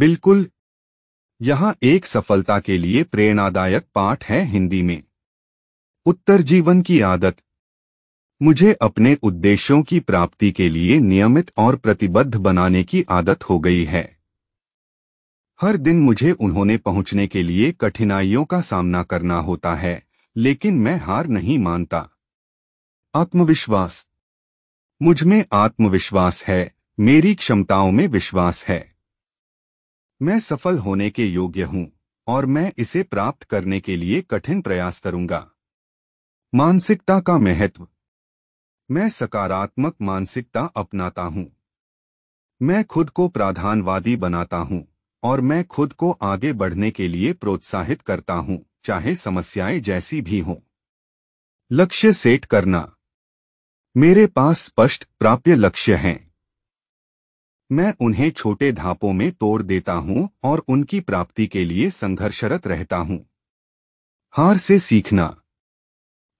बिल्कुल यहां एक सफलता के लिए प्रेरणादायक पाठ है हिंदी में उत्तर जीवन की आदत मुझे अपने उद्देश्यों की प्राप्ति के लिए नियमित और प्रतिबद्ध बनाने की आदत हो गई है हर दिन मुझे उन्होंने पहुंचने के लिए कठिनाइयों का सामना करना होता है लेकिन मैं हार नहीं मानता आत्मविश्वास मुझ में आत्मविश्वास है मेरी क्षमताओं में विश्वास है मैं सफल होने के योग्य हूं और मैं इसे प्राप्त करने के लिए कठिन प्रयास करूंगा मानसिकता का महत्व मैं सकारात्मक मानसिकता अपनाता हूं मैं खुद को प्राधानवादी बनाता हूं और मैं खुद को आगे बढ़ने के लिए प्रोत्साहित करता हूं चाहे समस्याएं जैसी भी हों लक्ष्य सेट करना मेरे पास स्पष्ट प्राप्य लक्ष्य हैं मैं उन्हें छोटे धापों में तोड़ देता हूं और उनकी प्राप्ति के लिए संघर्षरत रहता हूं हार से सीखना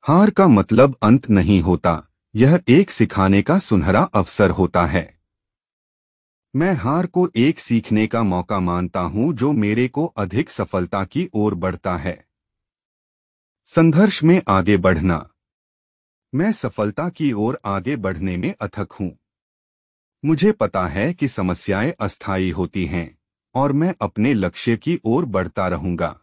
हार का मतलब अंत नहीं होता यह एक सिखाने का सुनहरा अवसर होता है मैं हार को एक सीखने का मौका मानता हूं जो मेरे को अधिक सफलता की ओर बढ़ता है संघर्ष में आगे बढ़ना मैं सफलता की ओर आगे बढ़ने में अथक हूं मुझे पता है कि समस्याएं अस्थायी होती हैं और मैं अपने लक्ष्य की ओर बढ़ता रहूंगा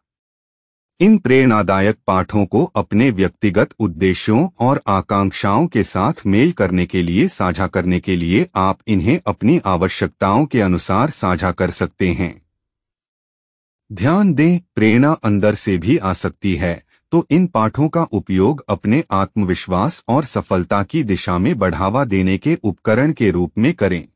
इन प्रेरणादायक पाठों को अपने व्यक्तिगत उद्देश्यों और आकांक्षाओं के साथ मेल करने के लिए साझा करने के लिए आप इन्हें अपनी आवश्यकताओं के अनुसार साझा कर सकते हैं ध्यान दें प्रेरणा अंदर से भी आ सकती है तो इन पाठों का उपयोग अपने आत्मविश्वास और सफलता की दिशा में बढ़ावा देने के उपकरण के रूप में करें